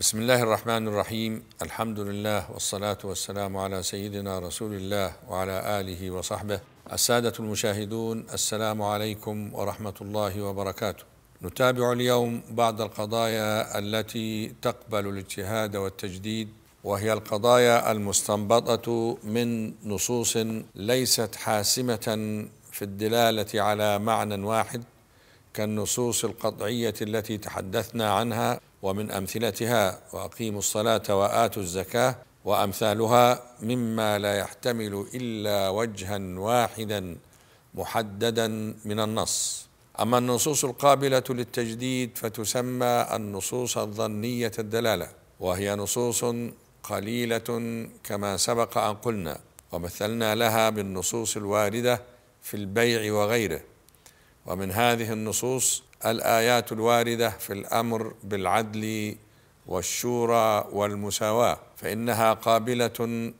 بسم الله الرحمن الرحيم الحمد لله والصلاة والسلام على سيدنا رسول الله وعلى آله وصحبه السادة المشاهدون السلام عليكم ورحمة الله وبركاته نتابع اليوم بعض القضايا التي تقبل الاجتهاد والتجديد وهي القضايا المستنبطة من نصوص ليست حاسمة في الدلالة على معنى واحد كالنصوص القطعية التي تحدثنا عنها ومن امثلتها واقيموا الصلاه واتوا الزكاه وامثالها مما لا يحتمل الا وجها واحدا محددا من النص اما النصوص القابله للتجديد فتسمى النصوص الظنيه الدلاله وهي نصوص قليله كما سبق ان قلنا ومثلنا لها بالنصوص الوارده في البيع وغيره ومن هذه النصوص الايات الوارده في الامر بالعدل والشورى والمساواه فانها قابله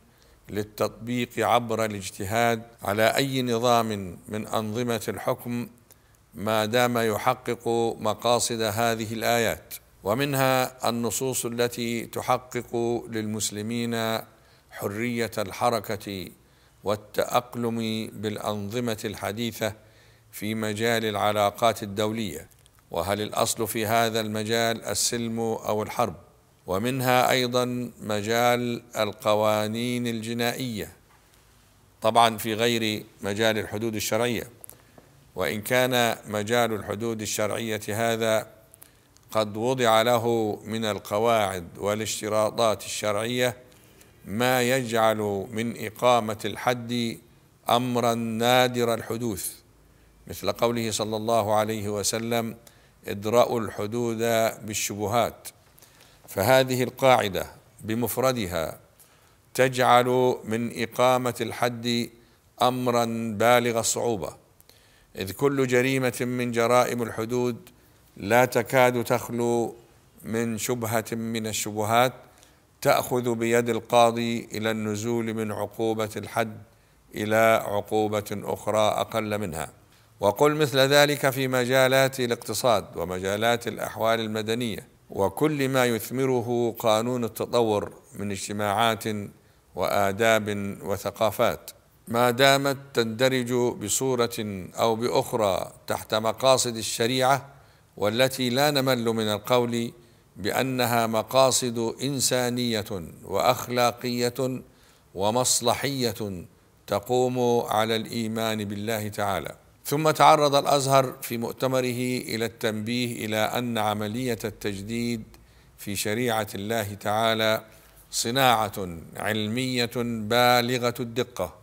للتطبيق عبر الاجتهاد على اي نظام من انظمه الحكم ما دام يحقق مقاصد هذه الايات ومنها النصوص التي تحقق للمسلمين حريه الحركه والتاقلم بالانظمه الحديثه في مجال العلاقات الدوليه وهل الاصل في هذا المجال السلم او الحرب ومنها ايضا مجال القوانين الجنائيه طبعا في غير مجال الحدود الشرعيه وان كان مجال الحدود الشرعيه هذا قد وضع له من القواعد والاشتراطات الشرعيه ما يجعل من اقامه الحد امرا نادر الحدوث مثل قوله صلى الله عليه وسلم ادرأوا الحدود بالشبهات فهذه القاعدة بمفردها تجعل من إقامة الحد أمرا بالغ الصعوبة إذ كل جريمة من جرائم الحدود لا تكاد تخلو من شبهة من الشبهات تأخذ بيد القاضي إلى النزول من عقوبة الحد إلى عقوبة أخرى أقل منها وقل مثل ذلك في مجالات الاقتصاد ومجالات الاحوال المدنيه وكل ما يثمره قانون التطور من اجتماعات واداب وثقافات ما دامت تندرج بصوره او باخرى تحت مقاصد الشريعه والتي لا نمل من القول بانها مقاصد انسانيه واخلاقيه ومصلحيه تقوم على الايمان بالله تعالى ثم تعرض الازهر في مؤتمره الى التنبيه الى ان عمليه التجديد في شريعه الله تعالى صناعه علميه بالغه الدقه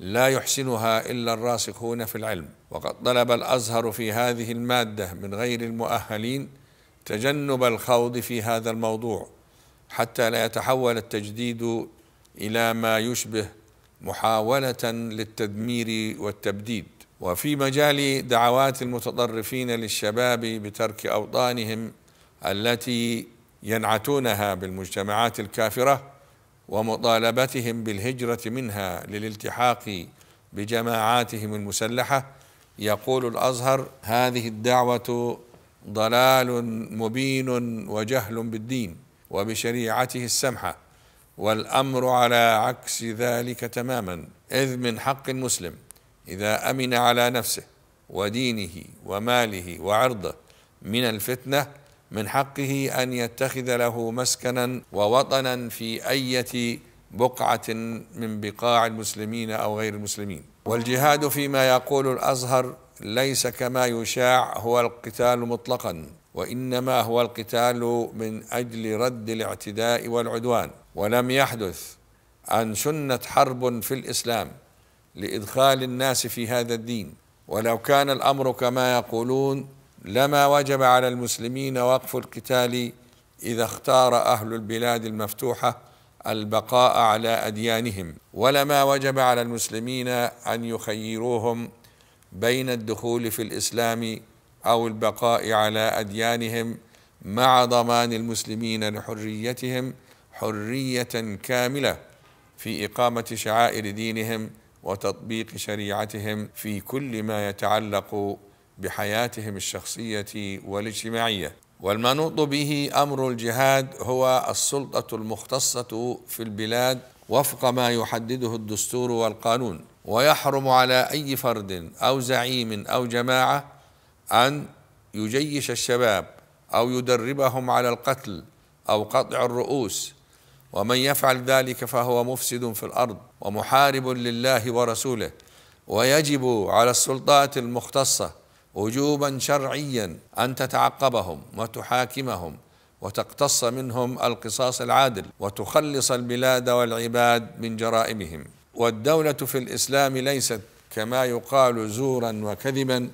لا يحسنها الا الراسخون في العلم وقد طلب الازهر في هذه الماده من غير المؤهلين تجنب الخوض في هذا الموضوع حتى لا يتحول التجديد الى ما يشبه محاوله للتدمير والتبديد وفي مجال دعوات المتطرفين للشباب بترك أوطانهم التي ينعتونها بالمجتمعات الكافرة ومطالبتهم بالهجرة منها للالتحاق بجماعاتهم المسلحة يقول الأزهر هذه الدعوة ضلال مبين وجهل بالدين وبشريعته السمحة والأمر على عكس ذلك تماما إذ من حق المسلم إذا أمن على نفسه ودينه وماله وعرضه من الفتنة من حقه أن يتخذ له مسكنا ووطنا في أية بقعة من بقاع المسلمين أو غير المسلمين والجهاد فيما يقول الأزهر ليس كما يشاع هو القتال مطلقا وإنما هو القتال من أجل رد الاعتداء والعدوان ولم يحدث أن شنت حرب في الإسلام لادخال الناس في هذا الدين ولو كان الامر كما يقولون لما وجب على المسلمين وقف القتال اذا اختار اهل البلاد المفتوحه البقاء على اديانهم ولما وجب على المسلمين ان يخيروهم بين الدخول في الاسلام او البقاء على اديانهم مع ضمان المسلمين لحريتهم حريه كامله في اقامه شعائر دينهم وتطبيق شريعتهم في كل ما يتعلق بحياتهم الشخصيه والاجتماعيه والمنوط به امر الجهاد هو السلطه المختصه في البلاد وفق ما يحدده الدستور والقانون ويحرم على اي فرد او زعيم او جماعه ان يجيش الشباب او يدربهم على القتل او قطع الرؤوس ومن يفعل ذلك فهو مفسد في الارض ومحارب لله ورسوله ويجب على السلطات المختصه وجوبا شرعيا ان تتعقبهم وتحاكمهم وتقتص منهم القصاص العادل وتخلص البلاد والعباد من جرائمهم والدوله في الاسلام ليست كما يقال زورا وكذبا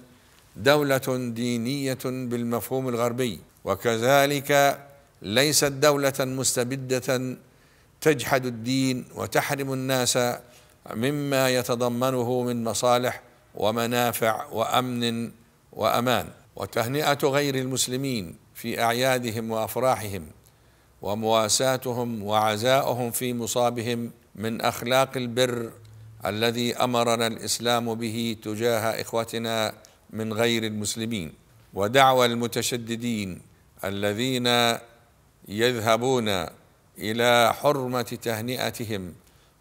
دوله دينيه بالمفهوم الغربي وكذلك ليست دوله مستبده تجحد الدين وتحرم الناس مما يتضمنه من مصالح ومنافع وامن وامان وتهنئه غير المسلمين في اعيادهم وافراحهم ومواساتهم وعزاؤهم في مصابهم من اخلاق البر الذي امرنا الاسلام به تجاه اخوتنا من غير المسلمين ودعوى المتشددين الذين يذهبون إلى حرمة تهنئتهم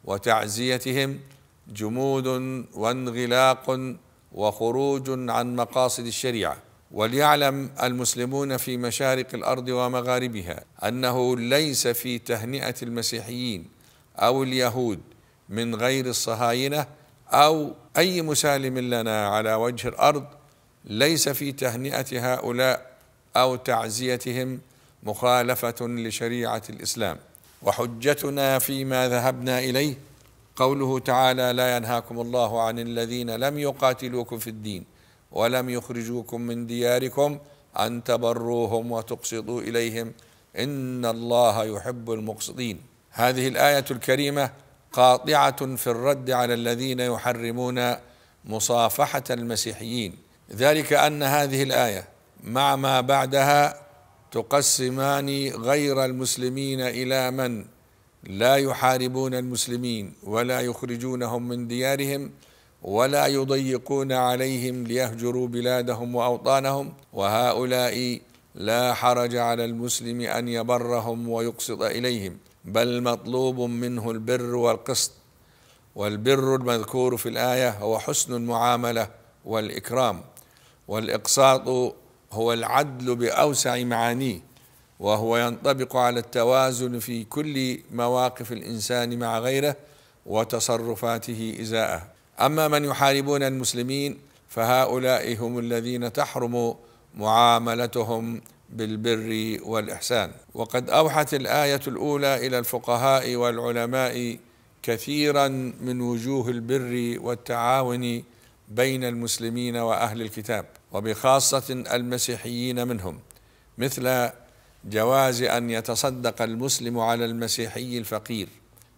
وتعزيتهم جمود وانغلاق وخروج عن مقاصد الشريعه وليعلم المسلمون في مشارق الارض ومغاربها انه ليس في تهنئه المسيحيين او اليهود من غير الصهاينه او اي مسالم لنا على وجه الارض ليس في تهنئه هؤلاء او تعزيتهم مخالفه لشريعه الاسلام وحجتنا فيما ذهبنا اليه قوله تعالى لا ينهاكم الله عن الذين لم يقاتلوكم في الدين ولم يخرجوكم من دياركم ان تبروهم وتقسطوا اليهم ان الله يحب المقسطين هذه الايه الكريمه قاطعه في الرد على الذين يحرمون مصافحه المسيحيين ذلك ان هذه الايه مع ما بعدها تقسمان غير المسلمين الى من لا يحاربون المسلمين ولا يخرجونهم من ديارهم ولا يضيقون عليهم ليهجروا بلادهم واوطانهم وهؤلاء لا حرج على المسلم ان يبرهم ويقسط اليهم بل مطلوب منه البر والقسط والبر المذكور في الايه هو حسن المعامله والاكرام والاقساط هو العدل باوسع معانيه وهو ينطبق على التوازن في كل مواقف الانسان مع غيره وتصرفاته ازاءه اما من يحاربون المسلمين فهؤلاء هم الذين تحرم معاملتهم بالبر والاحسان وقد اوحت الايه الاولى الى الفقهاء والعلماء كثيرا من وجوه البر والتعاون بين المسلمين واهل الكتاب وبخاصة المسيحيين منهم مثل جواز أن يتصدق المسلم على المسيحي الفقير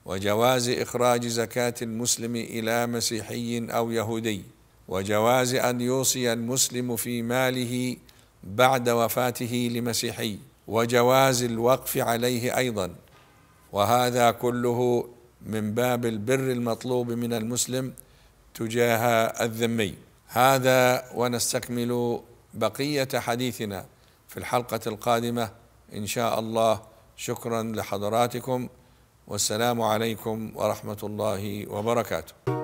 وجواز إخراج زكاة المسلم إلى مسيحي أو يهودي وجواز أن يوصي المسلم في ماله بعد وفاته لمسيحي وجواز الوقف عليه أيضا وهذا كله من باب البر المطلوب من المسلم تجاه الذمي هذا ونستكمل بقيه حديثنا في الحلقه القادمه ان شاء الله شكرا لحضراتكم والسلام عليكم ورحمه الله وبركاته